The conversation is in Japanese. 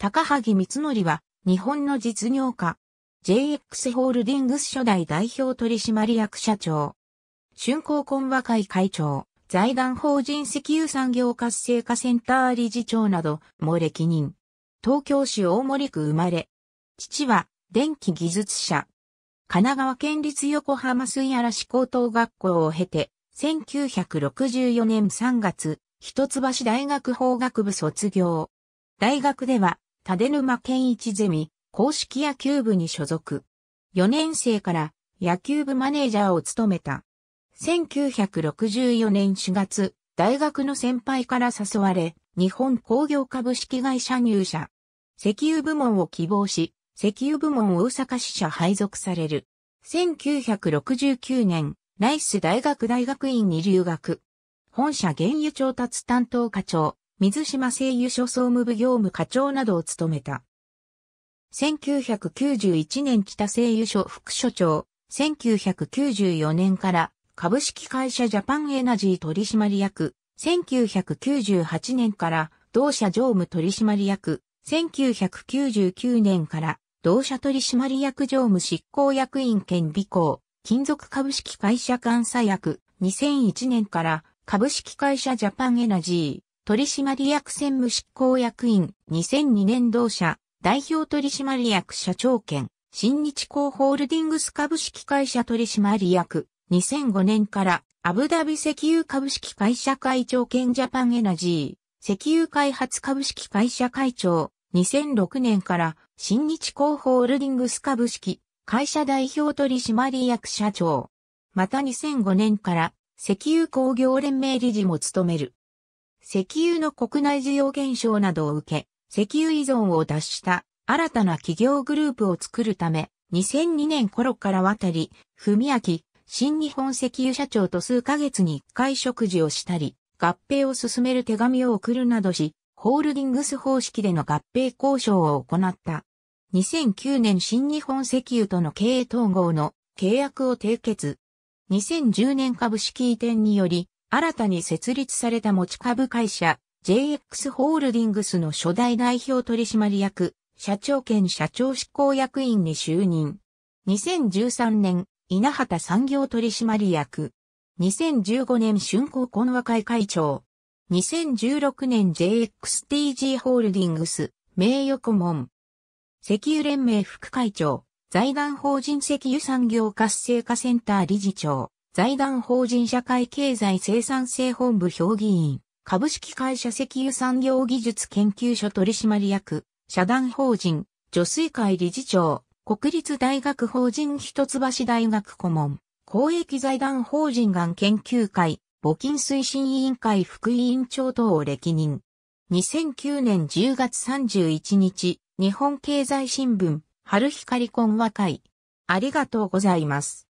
高萩光則は、日本の実業家、JX ホールディングス初代代表取締役社長、春光懇和会会長、財団法人石油産業活性化センター理事長など、も歴任。東京市大森区生まれ。父は、電気技術者。神奈川県立横浜水市高等学校を経て、1964年3月、一橋大学法学部卒業。大学では、立沼健一ゼミ、公式野球部に所属。4年生から野球部マネージャーを務めた。1964年4月、大学の先輩から誘われ、日本工業株式会社入社。石油部門を希望し、石油部門大阪支社配属される。1969年、ライス大学大学院に留学。本社原油調達担当課長、水島製油所総務部業務課長などを務めた。1991年北製油所副所長、1994年から株式会社ジャパンエナジー取締役、1998年から同社常務取締役、1999年から同社取締役常務執行役員兼備行、金属株式会社監査役、2001年から株式会社ジャパンエナジー、取締役専務執行役員、2002年同社、代表取締役社長兼、新日興ホールディングス株式会社取締役、2005年から、アブダビ石油株式会社会長兼ジャパンエナジー、石油開発株式会社会長、2006年から、新日興ホールディングス株式会社代表取締役社長。また2005年から、石油工業連盟理事も務める。石油の国内需要減少などを受け、石油依存を脱した新たな企業グループを作るため、2002年頃から渡り、文明、新日本石油社長と数ヶ月に一回食事をしたり、合併を進める手紙を送るなどし、ホールディングス方式での合併交渉を行った。2009年新日本石油との経営統合の契約を締結。2010年株式移転により、新たに設立された持ち株会社 JX ホールディングスの初代代表取締役、社長兼社長執行役員に就任。2013年、稲畑産業取締役。2015年春光懇和会会長。2016年 JXTG ホールディングス名誉顧問。石油連盟副会長。財団法人石油産業活性化センター理事長。財団法人社会経済生産性本部評議員、株式会社石油産業技術研究所取締役、社団法人、助水会理事長、国立大学法人一橋大学顧問、公益財団法人がん研究会、募金推進委員会副委員長等を歴任。2009年10月31日、日本経済新聞、春光婚和会。ありがとうございます。